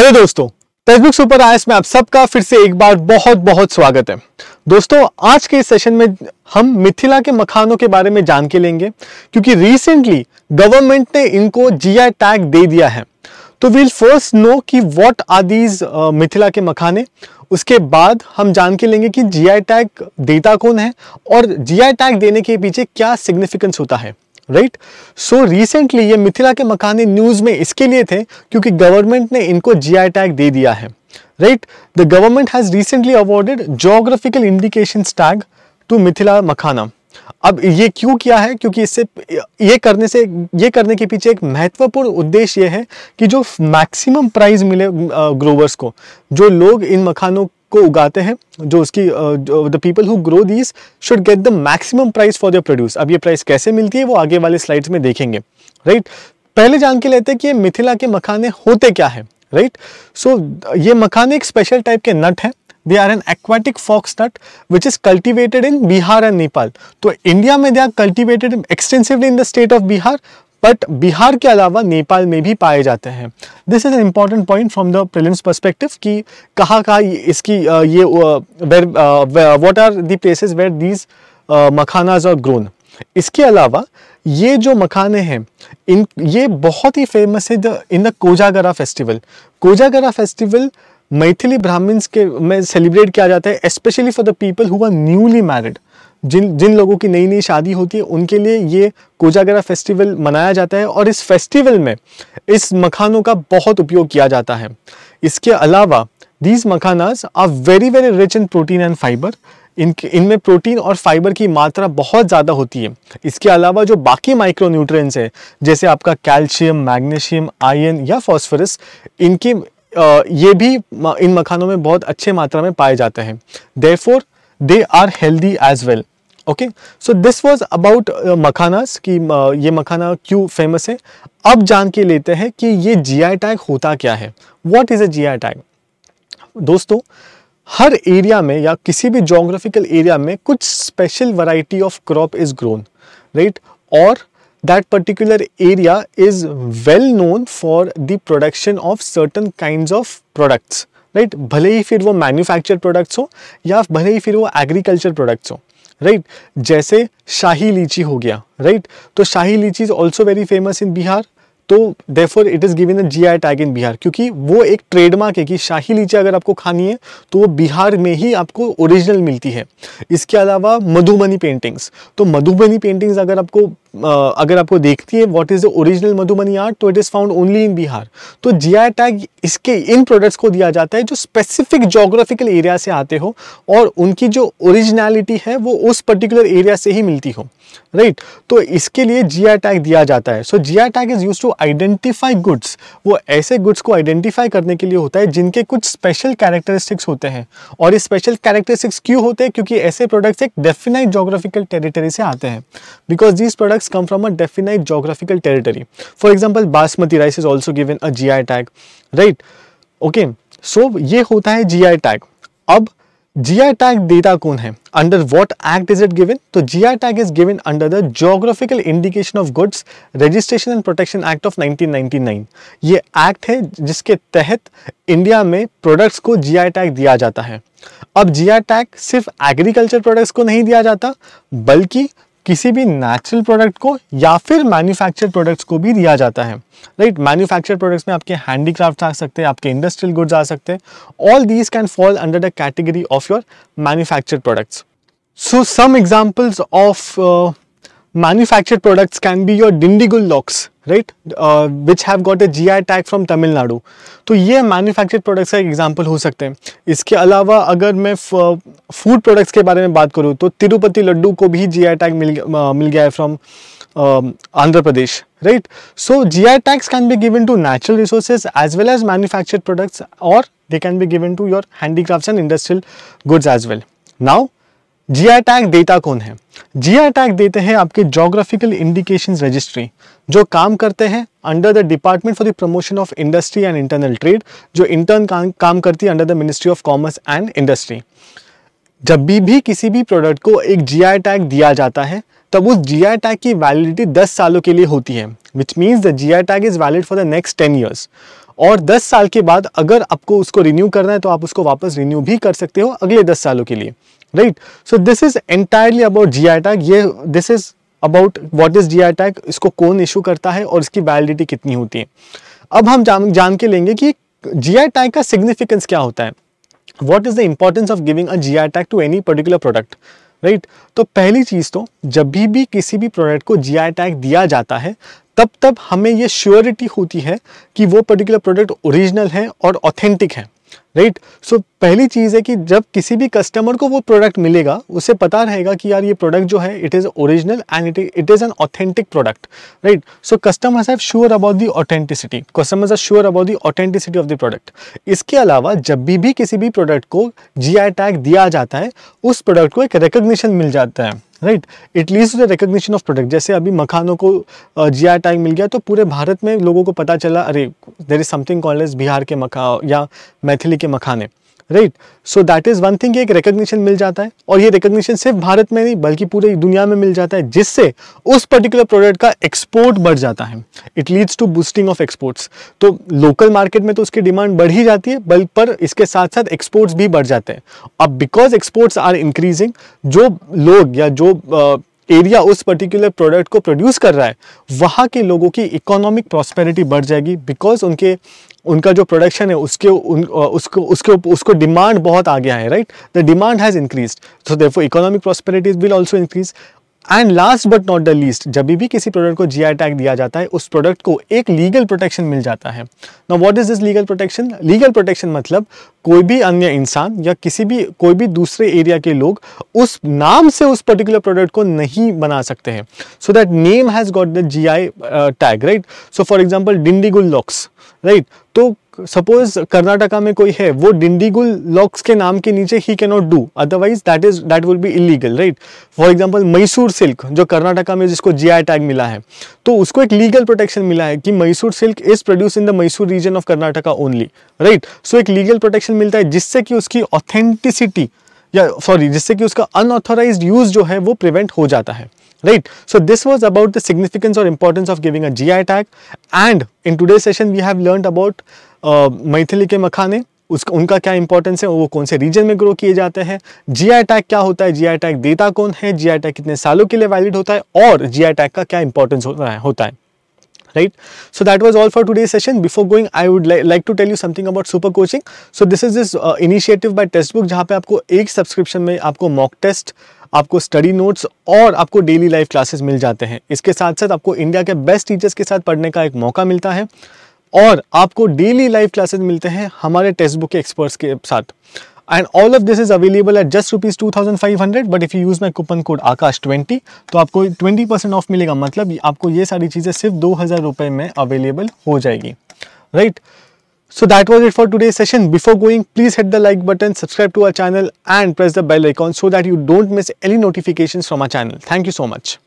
Hello दोस्तों Facebook super आयस में आप सबका फिर से एक बार बहुत बहुत स्वागत है दोस्तों आज के सेशन में हम मिथिला के मखानों के बारे में जान के लेंगे क्योंकि रिसेंटली गवर्नमेंट ने इनको जीआई टैग दे दिया है तो विल फर्स्ट नो कि व्हाट आर दीज मिथिला के मखाने उसके बाद हम जान के लेंगे कि जीआई टैग देता कौन है और जीआई टैग देने के पीछे क्या सिग्निफिकेंस होता है राइट सो रिसेंटली ये मिथिला के मकानी न्यूज़ में इसके लिए थे क्योंकि गवर्नमेंट ने इनको जी टैग दे दिया है right the government has recently awarded geographical indication tag to Mithila makhana अब ये क्यों किया है क्योंकि इससे ये करने से ये करने के पीछे एक महत्वपूर्ण उद्देश्य ये है कि जो मैक्सिमम प्राइस मिले ग्रोवर्स को जो लोग इन मखानों को उगाते हैं जो उसकी the people who grow these should get the maximum price for their produce अब ये प्राइस कैसे मिलती है वो आगे वाले स्लाइड्स में देखेंगे राइट right? पहले जान के लेते हैं कि ये मिथिला के मखाने होते क्या है राइट right? सो so, ये मखाने एक स्पेशल टाइप के नट हैं they are an aquatic fox nut which is cultivated in Bihar and Nepal तो इंडिया में they are cultivated extensively in the state of Bihar but Bihar के अलावा नेपाल में भी पाए जाते हैं this is an important point from the prelims perspective कि कहाँ कहाँ इसकी ये where what are the places where these makhanas are grown इसके अलावा ये जो मखाने हैं इन ये बहुत ही फेमस है the in the Kojagara festival Kojagara festival Maithili Brahmins के में सेलिब्रेट किया जाता है specially for the people who are newly married जिन जिन लोगों की नई नई शादी होती है उनके लिए ये कोजागरा फेस्टिवल मनाया जाता है और इस फेस्टिवल में इस मखानों का बहुत उपयोग किया जाता है इसके अलावा these makhanas are very very rich in protein and fibre in इनमें प्रोटीन और फाइबर की मात्रा बहुत ज़्यादा होती है इसके अलावा जो बाकी माइक्रो न्यूट्रिएंट्स हैं जैसे आपका कैल्शियम मैग्नीशियम आयन या फॉस्फोरस इनके ये भी इन मखानों में बहुत अच्छे मात्रा में पाए जाते हैं therefore they are healthy as well okay so this was about makhanas कि uh, ये मखाना क्यों फेमस है अब जान के लेते हैं कि ये जीआई टैग होता क्या है what is a GI tag दोस्तों हर एरिया में या किसी भी जोग्राफिकल एरिया में कुछ special variety of crop is grown right और that particular area is well known for the production of certain kinds of products right right? भले ही फिर वो मैन्युफैक्चर प्रोडक्ट्स हो या भले ही फिर वो एग्रीकल्चर प्रोडक्ट्स हो राइट जैसे शाही लीची हो गया राइट तो Shahi litchi is also very famous in Bihar तो therefore it is given a I tag in Bihar क्योंकि वो एक ट्रेडमार्क है कि शाही लीची अगर आपको खानी है तो वो बिहार में ही आपको ओरिजिनल मिलती है इसके अलावा मधुबनी पेंटिंग्स तो मधुबनी पेंटिंग्स अगर आपको अगर आपको देखती है what is the original Madhubani art तो it is found only in Bihar तो जीआई टैग इसके इन प्रोडक्ट्स को दिया जाता है जो स्पेसिफिक जोग्राफिकल एरिया से आते हो और उनकी जो ओरिजिनलिटी है वो उस पर्टिकुलर एरिया से ही मिलती हो राइट right? तो इसके लिए जी टैग दिया जाता है so G tag is use to identify goods वो ऐसे गुड्स को आइडेंटिफाई करने के लिए होता है जिनके कुछ स्पेशल कैरेक्टरिस्टिक्स होते हैं और ये स्पेशल कैरेक्टरिस्टिक्स क्यों होते हैं क्योंकि ऐसे प्रोडक्ट्स एक डेफिनाइट जोग्राफिकल टेरिटरी से आते हैं because these products come from a definite geographical territory for example basmati rice is also given a G I tag right okay so ये होता है जी आई टैग अब जीआई टैग देता कौन है under what act is it given तो GI tag is given under the geographical indication of goods registration and protection act of nineteen nine ये act है जिसके तहत इंडिया में प्रोडक्ट्स को जी आई टैग दिया जाता है अब जी जीआई टैग सिर्फ एग्रीकल्चर प्रोडक्ट्स को नहीं दिया जाता बल्कि किसी भी नेचुरल प्रोडक्ट को या फिर मैन्युफैक्चर्ड प्रोडक्ट्स को भी दिया जाता है राइट मैन्युफैक्चर्ड प्रोडक्ट्स में आपके हैंडीक्राफ्ट आ सकते हैं आपके इंडस्ट्रियल गुड्स आ सकते हैं all these can fall under the category of your manufactured products so some examples of manufactured products can be your Dindigul locks right which have got a G I tag from Tamil Nadu तो ये manufactured products का example हो सकते हैं इसके अलावा अगर मैं फूड प्रोडक्ट्स uh, के बारे में बात करूँ तो तिरुपति लड्डू को भी जी आई टैग मिल uh, मिल गया है from Andhra Pradesh right so G I tags can be given to natural resources as well as manufactured products और they can be given to your handicraft and industrial goods as well now GI tag देता कौन है GI tag देते हैं आपके geographical indication registry जो काम करते हैं under the department for the promotion of industry and internal trade जो इंटर्न काम, काम करती है under the ministry of commerce and industry जब भी भी किसी भी प्रोडक्ट को एक जीआई टैग दिया जाता है तब उस जीआई टैग की वैलिडिटी 10 सालों के लिए होती है which means the GI tag is valid for the next ten years और 10 साल के बाद अगर आपको उसको रिन्यू करना है तो आप उसको वापस रिन्यू भी कर सकते हो अगले 10 सालों के लिए right so this is entirely about G I tag ये this is about what is G I tag इसको कौन इशू करता है और इसकी वैलिडिटी कितनी होती है अब हम जान जान के लेंगे कि जी आई टैग का सिग्निफिकेंस क्या होता है what is the importance of giving a G I tag to any particular product right तो पहली चीज़ तो जब भी भी किसी भी प्रोडक्ट को जी आई टैग दिया जाता है तब तब हमें ये श्योरिटी होती है कि वो पर्टिकुलर प्रोडक्ट ओरिजिनल है और ऑथेंटिक है राइट right? सो so, पहली चीज़ है कि जब किसी भी कस्टमर को वो प्रोडक्ट मिलेगा उसे पता रहेगा कि यार ये प्रोडक्ट जो है it is original and it it is an authentic product right so customers have sure about the authenticity customers are sure about the authenticity of the product इसके अलावा जब भी भी किसी भी प्रोडक्ट को जी टैग दिया जाता है उस प्रोडक्ट को एक रिकोगशन मिल जाता है right it the recognition of product जैसे अभी मखानों को जी आर टैग मिल गया तो पूरे भारत में लोगों को पता चला अरे there is something call as Bihar के मखा या मैथिली के मखाने right so that is one thing एक रिकग्निशन मिल जाता है और ये रिकग्निशन सिर्फ भारत में नहीं बल्कि पूरी दुनिया में मिल जाता है जिससे उस पर्टिकुलर प्रोडक्ट का एक्सपोर्ट बढ़ जाता है it leads to boosting of exports तो लोकल मार्केट में तो उसकी डिमांड बढ़ ही जाती है बल पर इसके साथ साथ एक्सपोर्ट्स भी बढ़ जाते हैं अब बिकॉज एक्सपोर्ट्स आर इंक्रीजिंग जो लोग या जो uh, एरिया उस पर्टिकुलर प्रोडक्ट को प्रोड्यूस कर रहा है वहाँ के लोगों की इकोनॉमिक प्रॉस्पेरिटी बढ़ जाएगी बिकॉज उनके उनका जो प्रोडक्शन है उसके उन, उसको उसके उसको डिमांड बहुत आ गया है right the demand has increase so therefore economic prosperities will also increase and last but not the least जब भी किसी प्रोडक्ट को जी टैग दिया जाता है उस प्रोडक्ट को एक लीगल प्रोटेक्शन मिल जाता है ना what is this legal protection legal protection मतलब कोई भी अन्य इंसान या किसी भी कोई भी दूसरे एरिया के लोग उस नाम से उस पर्टिकुलर प्रोडक्ट को नहीं बना सकते हैं so that name has got the G I tag right so for example Dindigul locks right तो सपोज कर्नाटका में कोई है वो डिंडीगुल लॉक्स के नाम के नीचे ही cannot do otherwise that is that will be illegal right for example Mysore silk जो कर्नाटका में जिसको जी आई टैग मिला है तो उसको एक लीगल प्रोटेक्शन मिला है कि Mysore silk is produce in the Mysore region of Karnataka only right so एक लीगल प्रोटेक्शन मिलता है जिससे कि उसकी ऑथेंटिसिटी या सॉरी जिससे कि उसका अनऑथोराइज यूज जो है वो प्रिवेंट हो जाता है right so this was about the significance और importance of giving a G I and and in today session we have learn about Maithili के मखाने उसका उनका क्या इंपॉर्टेंस है वो कौन से रीजन में ग्रो किए जाते हैं जी आई टैग क्या होता है जी आई टैग देता कौन है जी आई टैग कितने सालों के लिए वैलिड होता है और जी आई टैग का क्या इंपॉर्टेंस होता है होता है right so that was all for today's session before going i would li like to tell you something about super coaching so this is this uh, initiative by book jahan pe aapko ek subscription mein aapko mock test आपको study notes और आपको daily life classes मिल जाते हैं इसके साथ साथ आपको India के बेस्ट टीचर्स के साथ पढ़ने का एक मौका मिलता है और आपको डेली लाइफ क्लासेस मिलते हैं हमारे टेक्स्ट बुक के एक्सपर्ट्स के साथ and all of this is available at just rupees two thousand five hundred but if use my coupon code Aakash twenty तो आपको ट्वेंटी परसेंट ऑफ मिलेगा मतलब आपको ये सारी चीजें सिर्फ दो हजार रुपए में अवेलेबल हो जाएगी right so that was it for today session before going please hit the like button subscribe to our channel and press the bell icon so that you don't miss any notification from our channel thank you so much